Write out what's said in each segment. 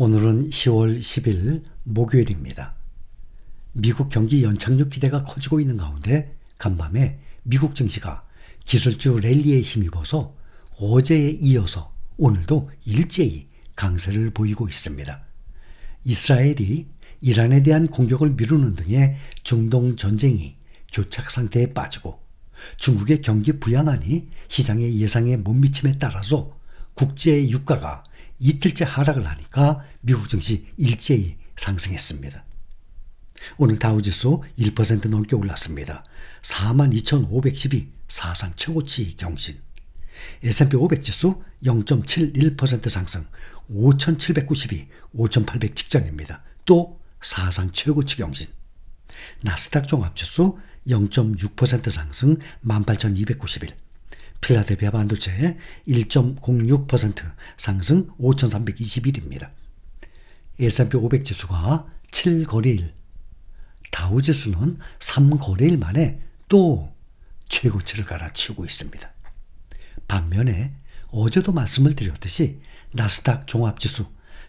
오늘은 10월 10일 목요일입니다. 미국 경기 연착륙 기대가 커지고 있는 가운데 간밤에 미국 증시가 기술주 랠리에 힘입어서 어제에 이어서 오늘도 일제히 강세를 보이고 있습니다. 이스라엘이 이란에 대한 공격을 미루는 등의 중동 전쟁이 교착 상태에 빠지고 중국의 경기 부양안이 시장의 예상에 못 미침에 따라서 국제 유가가 이틀째 하락을 하니까 미국 증시 일제히 상승했습니다. 오늘 다우지수 1% 넘게 올랐습니다. 42,512 사상 최고치 경신. S&P 500 지수 0.71% 상승 5,792, 5,800 직전입니다. 또 사상 최고치 경신. 나스닥 종합지수 0.6% 상승 18,291, 필라델비아 반도체 1.06% 상승 5,321입니다. S&P 500 지수가 7거래일, 다우 지수는 3거래일 만에 또 최고치를 갈아치우고 있습니다. 반면에 어제도 말씀을 드렸듯이 나스닥 종합지수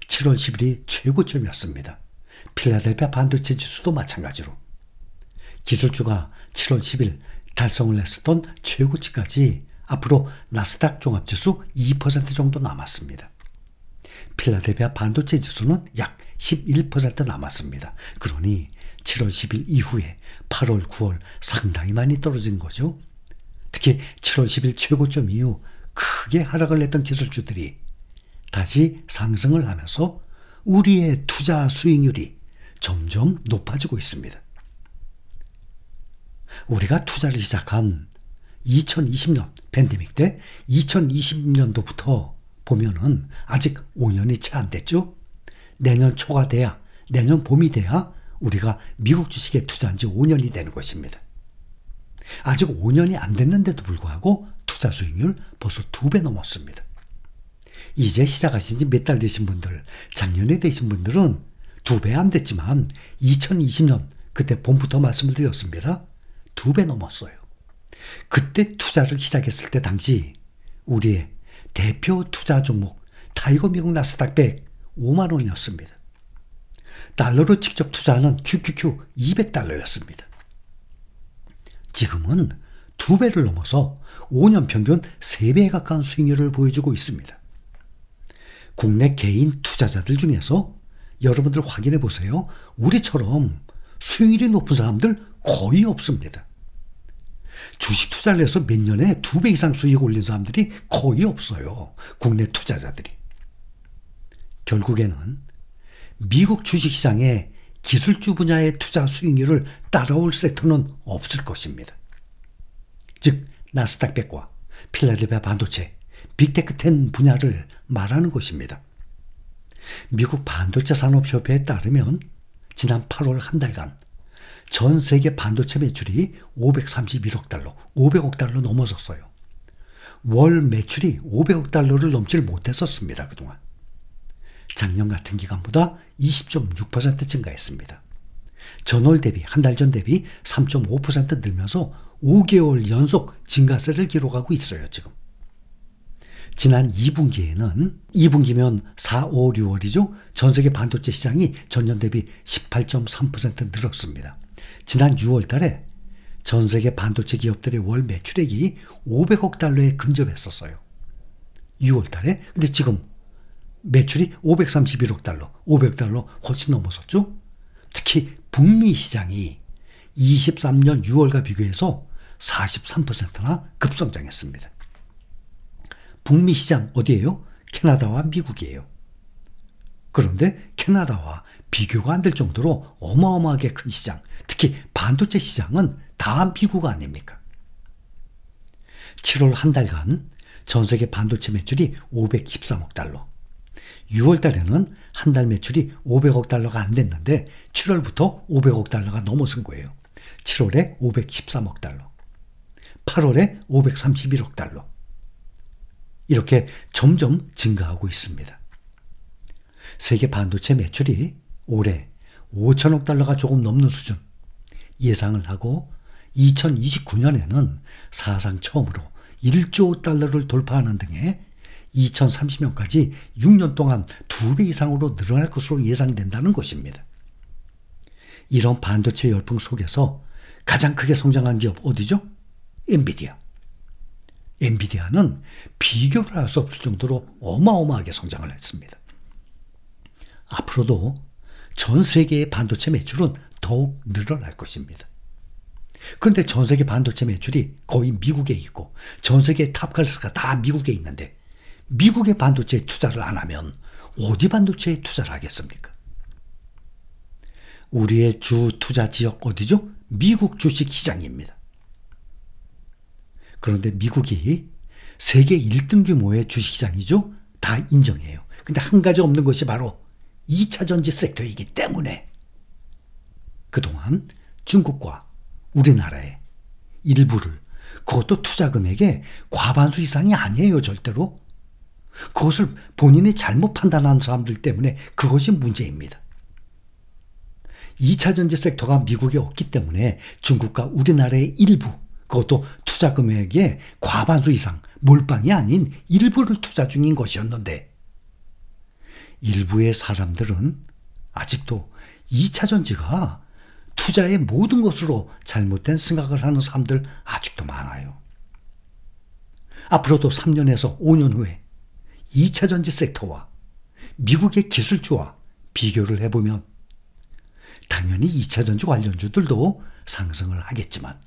7월 10일이 최고점이었습니다. 필라델피아 반도체 지수도 마찬가지로 기술주가 7월 10일 달성을 했었던 최고치까지 앞으로 나스닥 종합지수 2% 정도 남았습니다. 필라델비아 반도체 지수는 약 11% 남았습니다. 그러니 7월 10일 이후에 8월, 9월 상당히 많이 떨어진 거죠. 특히 7월 10일 최고점 이후 크게 하락을 했던 기술주들이 다시 상승을 하면서 우리의 투자 수익률이 점점 높아지고 있습니다. 우리가 투자를 시작한 2020년 팬데믹 때 2020년도부터 보면은 아직 5년이 채 안 됐죠. 내년 초가 돼야 내년 봄이 돼야 우리가 미국 주식에 투자한 지 5년이 되는 것입니다. 아직 5년이 안 됐는데도 불구하고 투자 수익률 벌써 두 배 넘었습니다. 이제 시작하신 지몇 달 되신 분들, 작년에 되신 분들은 두 배 안 됐지만 2020년 그때 봄부터 말씀을 드렸습니다. 두 배 넘었어요. 그때 투자를 시작했을 때 당시 우리의 대표 투자 종목 타이거 미국 나스닥 100 5만 원이었습니다. 달러로 직접 투자하는 QQQ 200달러였습니다. 지금은 두배를 넘어서 5년 평균 3배에 가까운 수익률을 보여주고 있습니다. 국내 개인 투자자들 중에서 여러분들 확인해 보세요. 우리처럼 수익률이 높은 사람들 거의 없습니다. 주식 투자를 해서 몇 년에 두 배 이상 수익 올린 사람들이 거의 없어요. 국내 투자자들이. 결국에는 미국 주식시장에 기술주 분야의 투자 수익률을 따라올 섹터는 없을 것입니다. 즉, 나스닥 백과 필라델피아 반도체, 빅테크 텐 분야를 말하는 것입니다. 미국 반도체 산업협회에 따르면 지난 8월 한 달간 전 세계 반도체 매출이 531억 달러, 500억 달러 넘어섰어요. 월 매출이 500억 달러를 넘질 못했었습니다, 그동안. 작년 같은 기간보다 20.6% 증가했습니다. 전월 대비, 한 달 전 대비 3.5% 늘면서 5개월 연속 증가세를 기록하고 있어요, 지금. 지난 2분기에는 2분기면 4, 5, 6월이죠. 전 세계 반도체 시장이 전년 대비 18.3% 늘었습니다. 지난 6월 달에 전 세계 반도체 기업들의 월 매출액이 500억 달러에 근접했었어요. 6월 달에. 근데 지금 매출이 531억 달러, 500달러 훨씬 넘었었죠. 특히 북미 시장이 23년 6월과 비교해서 43%나 급성장했습니다. 북미 시장 어디예요? 캐나다와 미국이에요. 그런데 캐나다와 비교가 안 될 정도로 어마어마하게 큰 시장, 특히 반도체 시장은 다 미국 아닙니까? 7월 한 달간 전 세계 반도체 매출이 513억 달러. 6월 달에는 한 달 매출이 500억 달러가 안 됐는데 7월부터 500억 달러가 넘어선 거예요. 7월에 513억 달러. 8월에 531억 달러. 이렇게 점점 증가하고 있습니다. 세계 반도체 매출이 올해 5천억 달러가 조금 넘는 수준 예상을 하고 2029년에는 사상 처음으로 1조 달러를 돌파하는 등의 2030년까지 6년 동안 2배 이상으로 늘어날 것으로 예상된다는 것입니다. 이런 반도체 열풍 속에서 가장 크게 성장한 기업 어디죠? 엔비디아. 엔비디아는 비교를 할 수 없을 정도로 어마어마하게 성장을 했습니다. 앞으로도 전 세계의 반도체 매출은 더욱 늘어날 것입니다. 그런데 전 세계 반도체 매출이 거의 미국에 있고 전 세계 탑클스가다 미국에 있는데 미국의 반도체에 투자를 안 하면 어디 반도체에 투자를 하겠습니까? 우리의 주 투자 지역 어디죠? 미국 주식 시장입니다. 그런데 미국이 세계 1등 규모의 주식시장이죠. 다 인정해요. 근데 한 가지 없는 것이 바로 2차 전지 섹터이기 때문에 그동안 중국과 우리나라의 일부를 그것도 투자 금액의 과반수 이상이 아니에요, 절대로. 그것을 본인이 잘못 판단한 사람들 때문에 그것이 문제입니다. 2차 전지 섹터가 미국에 없기 때문에 중국과 우리나라의 일부, 그것도 투자 금액의 과반수 이상 몰빵이 아닌 일부를 투자 중인 것이었는데 일부의 사람들은 아직도 2차 전지가 투자의 모든 것으로 잘못된 생각을 하는 사람들 아직도 많아요. 앞으로도 3년에서 5년 후에 2차 전지 섹터와 미국의 기술주와 비교를 해보면 당연히 2차 전지 관련주들도 상승을 하겠지만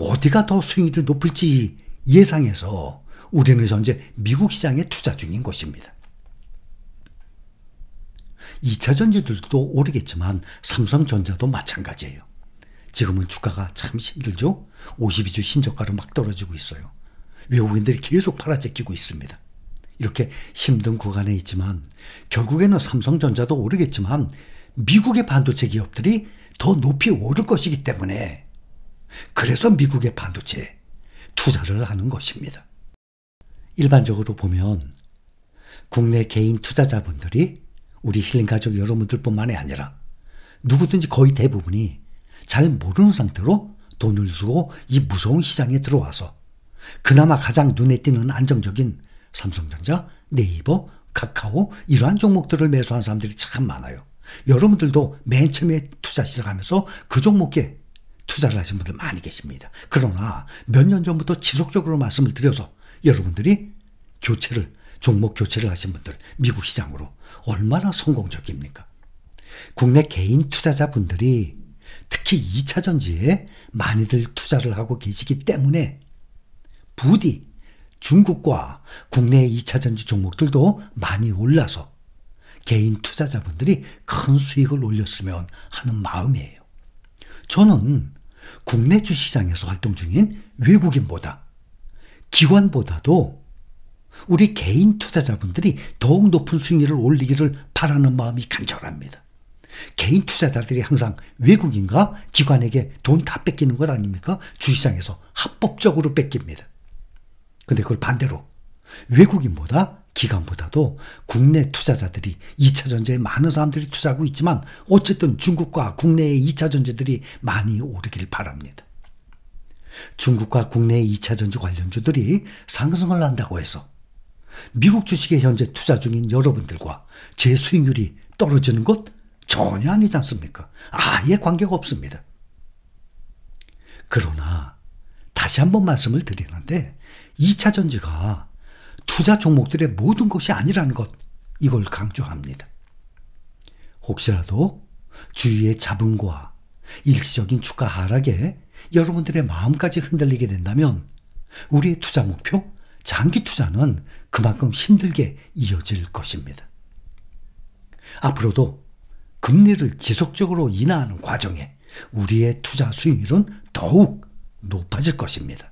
어디가 더 수익률이 높을지 예상해서 우리는 현재 미국 시장에 투자 중인 것입니다. 2차 전지들도 오르겠지만 삼성전자도 마찬가지예요. 지금은 주가가 참 힘들죠? 52주 신저가로 막 떨어지고 있어요. 외국인들이 계속 팔아제끼고 있습니다. 이렇게 힘든 구간에 있지만 결국에는 삼성전자도 오르겠지만 미국의 반도체 기업들이 더 높이 오를 것이기 때문에 그래서 미국의 반도체에 투자를 하는 것입니다. 일반적으로 보면 국내 개인 투자자분들이 우리 힐링 가족 여러분들뿐만이 아니라 누구든지 거의 대부분이 잘 모르는 상태로 돈을 주고 이 무서운 시장에 들어와서 그나마 가장 눈에 띄는 안정적인 삼성전자, 네이버, 카카오 이러한 종목들을 매수한 사람들이 참 많아요. 여러분들도 맨 처음에 투자 시작하면서 그 종목에 투자를 하신 분들 많이 계십니다. 그러나 몇 년 전부터 지속적으로 말씀을 드려서 여러분들이 교체를 종목 교체를 하신 분들 미국 시장으로 얼마나 성공적입니까? 국내 개인 투자자분들이 특히 2차 전지에 많이들 투자를 하고 계시기 때문에 부디 중국과 국내 2차 전지 종목들도 많이 올라서 개인 투자자분들이 큰 수익을 올렸으면 하는 마음이에요. 저는 국내 주시장에서 활동 중인 외국인보다 기관보다도 우리 개인 투자자분들이 더욱 높은 수익률을 올리기를 바라는 마음이 간절합니다. 개인 투자자들이 항상 외국인과 기관에게 돈 다 뺏기는 것 아닙니까? 주시장에서 합법적으로 뺏깁니다. 근데 그걸 반대로 외국인보다 기관보다도 국내 투자자들이 2차 전지에 많은 사람들이 투자하고 있지만 어쨌든 중국과 국내의 2차 전지들이 많이 오르길 바랍니다. 중국과 국내의 2차 전지 관련주들이 상승을 한다고 해서 미국 주식에 현재 투자 중인 여러분들과 제 수익률이 떨어지는 것 전혀 아니지 않습니까? 아예 관계가 없습니다. 그러나 다시 한번 말씀을 드리는데 2차 전지가 투자 종목들의 모든 것이 아니라는 것, 이걸 강조합니다. 혹시라도 주위의 자본과 일시적인 주가 하락에 여러분들의 마음까지 흔들리게 된다면 우리의 투자 목표, 장기 투자는 그만큼 힘들게 이어질 것입니다. 앞으로도 금리를 지속적으로 인하하는 과정에 우리의 투자 수익률은 더욱 높아질 것입니다.